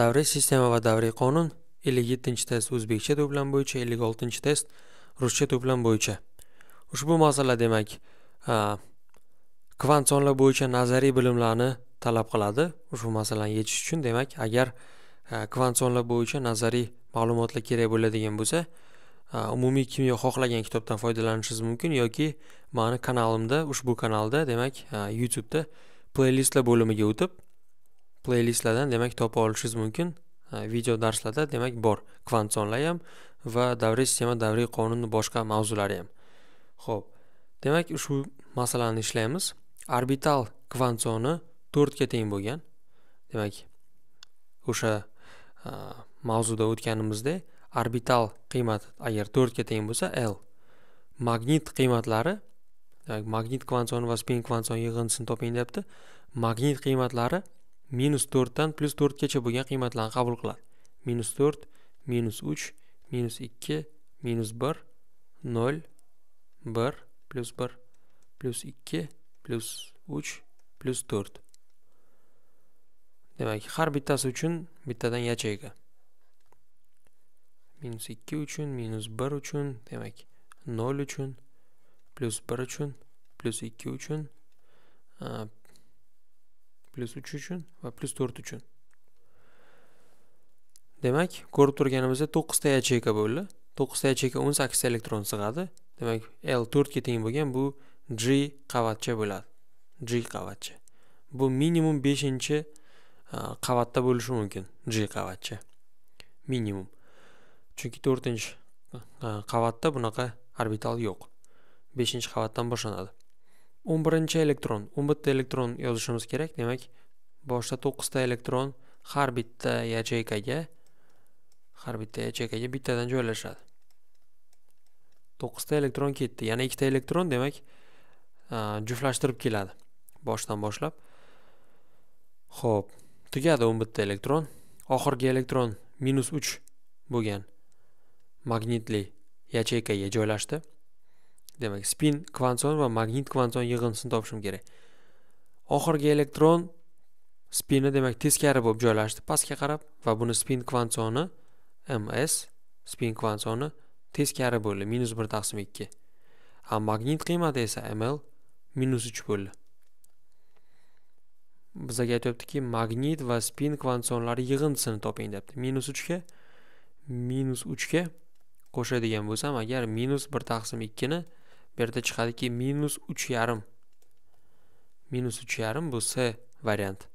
davriy sistema va davriy qonun 57 test o'zbekcha to'plam bo'yicha 56 test ruscha to'plam bo'yicha ushbu masala demak kvant sonlar bo'yicha nazariy bilimlarni talab qiladi ushbu masalani yechish uchun demak agar kvant sonlar bo'yicha nazariy ma'lumotlar kerak bo'ladigan bo'lsa umumiy kimyo xohlagan kitobdan foydalanishingiz mumkin yoki mani kanalimda ushbu kanalda demak youtubeda playlistlar bo'limiga o'tib playlistlardan demak topa olishingiz mumkin video darslarda demak bor kvant sonlar ham va davriy sistema davriy qonunni boshqa mavzulari ham ho'p demak shu masalani ishlaymiz orbital kvant soni to'rtga teng bo'lgan demak o'sha mavzuda o'tganimizdek orbital qiymat agar to'rtga teng bo'lsa l magnit qiymatlari demak magnit kvant soni va spin kvant soni yig'indisini toping deyapti magnit qiymatlari minus 4 dan plus 4 kecha bo'lgan qiymatlarni qabul qiladi. Minus 4, minus 3, minus 2, minus 1, 0, 1, plus 1, plus 2, plus 3, plus 4. Demak, har bittasi uchun bittadan yachayga. Minus 2 uchun, minus 1 uchun, demak, 0 uchun, plus 1 uchun, plus 2 uchun, plus 3 uchun va plus 4 uchun demak ko'rib turganimizda 9 ta yacheyka bo'ldi 9 ta yacheyka 18 ta elektron sig'adi demak l 4 ga teng bo'lgan bu g qavatcha bo'ladi g qavatcha bu minimum 5-chi e, qavatda bo'lishi mumkin g qavatcha minimum chunki 4-chi e, qavatda bunaqa orbital yo'q 5-chi qavatdan boshlanadi o'n birinchi elektron o'n bitta elektron yozishimiz kerak demak 9 to'qqizta elektron har bitta yacheykaga har bitta yacheykaga bittadan joylashadi to'qqizta elektron ketdi yana ikkita elektron demak juftlashtirib keladi boshdan boshlab ho'p tugadi o'n bitta elektron oxirgi elektron minus uch bo'lgan magnitli yacheykaga joylashdi demak spin kvantsion va magnit kvantsion yig'indisini topishim kerak oxirgi elektron spinni demak teskari bo'lib joylashdi pastga qarab va buni spin kvantsoni ms spin kvantsoni teskari bo'ldi minus bir taqsim ikki a magnit qiymati esa ml minus uch bo'ldi bizaga aytyaptiki magnit va spin kvantsonlari yig'indisini toping deyapti minus uchga minus uchga qo'shadigan bo'lsam agar minus bir taqsim ikkini bu yerda chiqadiki minus uch yarim minus uch yarim bu s variant